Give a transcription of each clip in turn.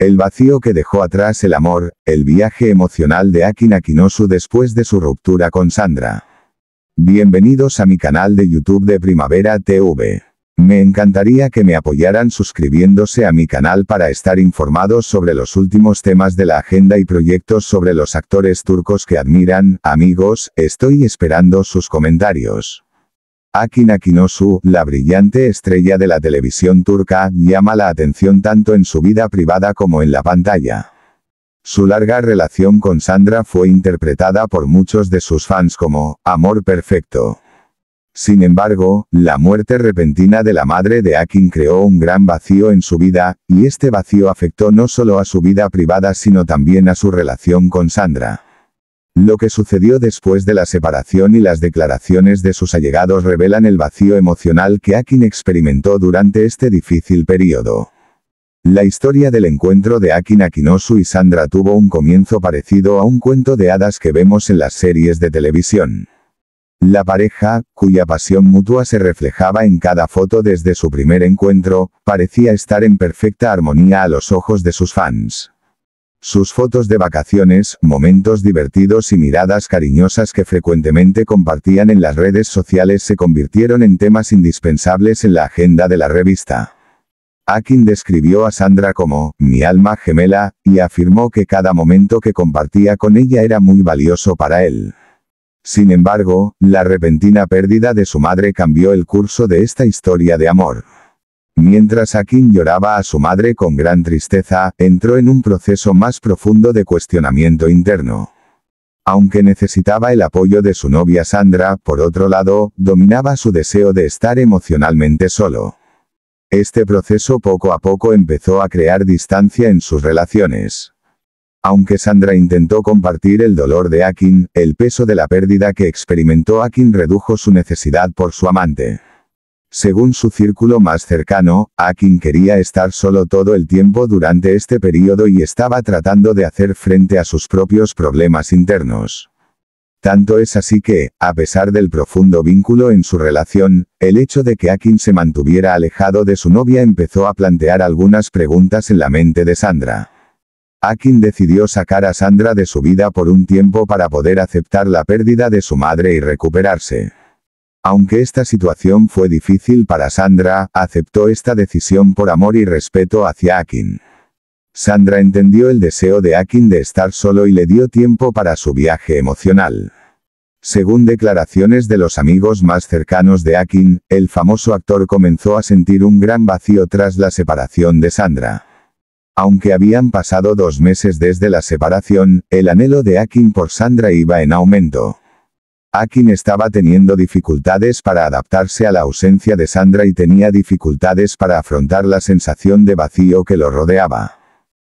El vacío que dejó atrás el amor, el viaje emocional de Akin Akinosu después de su ruptura con Sandra. Bienvenidos a mi canal de YouTube de Primavera TV. Me encantaría que me apoyaran suscribiéndose a mi canal para estar informados sobre los últimos temas de la agenda y proyectos sobre los actores turcos que admiran, amigos, estoy esperando sus comentarios. Akin Akinosu, la brillante estrella de la televisión turca, llama la atención tanto en su vida privada como en la pantalla. Su larga relación con Sandra fue interpretada por muchos de sus fans como amor perfecto. Sin embargo, la muerte repentina de la madre de Akin creó un gran vacío en su vida, y este vacío afectó no solo a su vida privada sino también a su relación con Sandra. Lo que sucedió después de la separación y las declaraciones de sus allegados revelan el vacío emocional que Akin experimentó durante este difícil periodo. La historia del encuentro de Akin Akinosu y Sandra tuvo un comienzo parecido a un cuento de hadas que vemos en las series de televisión. La pareja, cuya pasión mutua se reflejaba en cada foto desde su primer encuentro, parecía estar en perfecta armonía a los ojos de sus fans. Sus fotos de vacaciones, momentos divertidos y miradas cariñosas que frecuentemente compartían en las redes sociales se convirtieron en temas indispensables en la agenda de la revista. Akin describió a Sandra como mi alma gemela, y afirmó que cada momento que compartía con ella era muy valioso para él. Sin embargo, la repentina pérdida de su madre cambió el curso de esta historia de amor. Mientras Akin lloraba a su madre con gran tristeza, entró en un proceso más profundo de cuestionamiento interno. Aunque necesitaba el apoyo de su novia Sandra, por otro lado, dominaba su deseo de estar emocionalmente solo. Este proceso poco a poco empezó a crear distancia en sus relaciones. Aunque Sandra intentó compartir el dolor de Akin, el peso de la pérdida que experimentó Akin redujo su necesidad por su amante. Según su círculo más cercano, Akin quería estar solo todo el tiempo durante este periodo y estaba tratando de hacer frente a sus propios problemas internos. Tanto es así que, a pesar del profundo vínculo en su relación, el hecho de que Akin se mantuviera alejado de su novia empezó a plantear algunas preguntas en la mente de Sandra. Akin decidió sacar a Sandra de su vida por un tiempo para poder aceptar la pérdida de su madre y recuperarse. Aunque esta situación fue difícil para Sandra, aceptó esta decisión por amor y respeto hacia Akin. Sandra entendió el deseo de Akin de estar solo y le dio tiempo para su viaje emocional. Según declaraciones de los amigos más cercanos de Akin, el famoso actor comenzó a sentir un gran vacío tras la separación de Sandra. Aunque habían pasado dos meses desde la separación, el anhelo de Akin por Sandra iba en aumento. Akin estaba teniendo dificultades para adaptarse a la ausencia de Sandra y tenía dificultades para afrontar la sensación de vacío que lo rodeaba.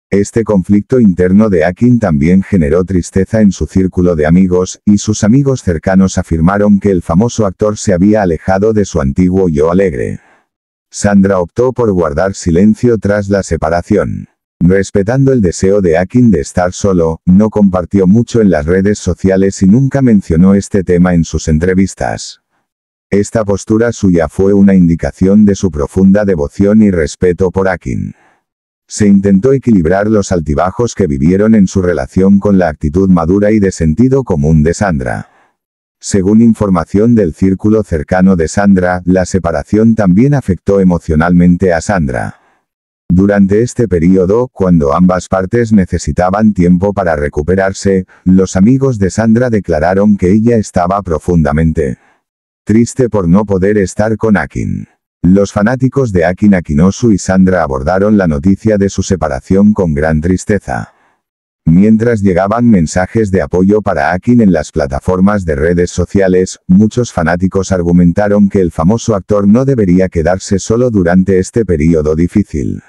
Este conflicto interno de Akin también generó tristeza en su círculo de amigos, y sus amigos cercanos afirmaron que el famoso actor se había alejado de su antiguo yo alegre. Sandra optó por guardar silencio tras la separación. Respetando el deseo de Akin de estar solo, no compartió mucho en las redes sociales y nunca mencionó este tema en sus entrevistas. Esta postura suya fue una indicación de su profunda devoción y respeto por Akin. Se intentó equilibrar los altibajos que vivieron en su relación con la actitud madura y de sentido común de Sandra. Según información del círculo cercano de Sandra, la separación también afectó emocionalmente a Sandra. Durante este periodo, cuando ambas partes necesitaban tiempo para recuperarse, los amigos de Sandra declararon que ella estaba profundamente triste por no poder estar con Akin. Los fanáticos de Akin Akinosu y Sandra abordaron la noticia de su separación con gran tristeza. Mientras llegaban mensajes de apoyo para Akin en las plataformas de redes sociales, muchos fanáticos argumentaron que el famoso actor no debería quedarse solo durante este periodo difícil.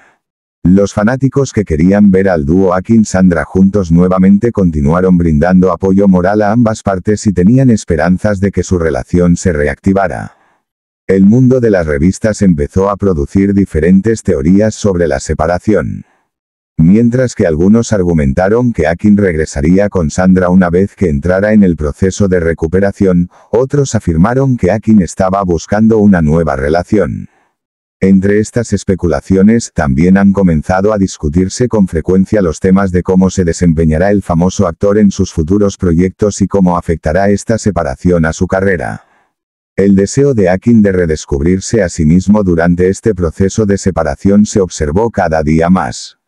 Los fanáticos que querían ver al dúo Akin-Sandra juntos nuevamente continuaron brindando apoyo moral a ambas partes y tenían esperanzas de que su relación se reactivara. El mundo de las revistas empezó a producir diferentes teorías sobre la separación. Mientras que algunos argumentaron que Akin regresaría con Sandra una vez que entrara en el proceso de recuperación, otros afirmaron que Akin estaba buscando una nueva relación. Entre estas especulaciones también han comenzado a discutirse con frecuencia los temas de cómo se desempeñará el famoso actor en sus futuros proyectos y cómo afectará esta separación a su carrera. El deseo de Akin de redescubrirse a sí mismo durante este proceso de separación se observó cada día más.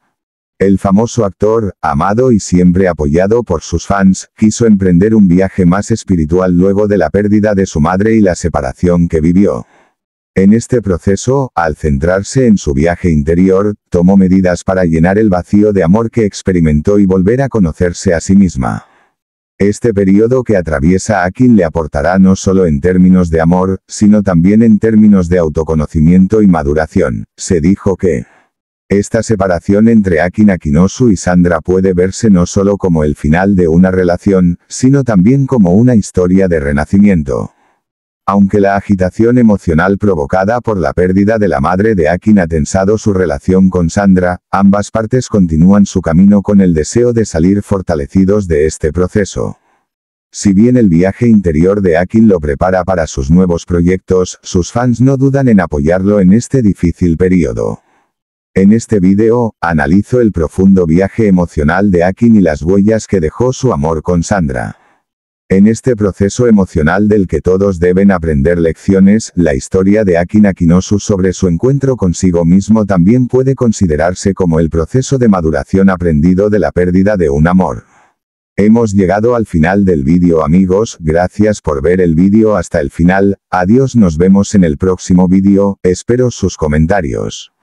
El famoso actor, amado y siempre apoyado por sus fans, quiso emprender un viaje más espiritual luego de la pérdida de su madre y la separación que vivió. En este proceso, al centrarse en su viaje interior, tomó medidas para llenar el vacío de amor que experimentó y volver a conocerse a sí misma. Este periodo que atraviesa Akin le aportará no solo en términos de amor, sino también en términos de autoconocimiento y maduración. Se dijo que esta separación entre Akin Akinosu y Sandra puede verse no solo como el final de una relación, sino también como una historia de renacimiento. Aunque la agitación emocional provocada por la pérdida de la madre de Akin ha tensado su relación con Sandra, ambas partes continúan su camino con el deseo de salir fortalecidos de este proceso. Si bien el viaje interior de Akin lo prepara para sus nuevos proyectos, sus fans no dudan en apoyarlo en este difícil periodo. En este video, analizo el profundo viaje emocional de Akin y las huellas que dejó su amor con Sandra. En este proceso emocional del que todos deben aprender lecciones, la historia de Akin Akinosu sobre su encuentro consigo mismo también puede considerarse como el proceso de maduración aprendido de la pérdida de un amor. Hemos llegado al final del vídeo amigos, gracias por ver el vídeo hasta el final, adiós nos vemos en el próximo vídeo, espero sus comentarios.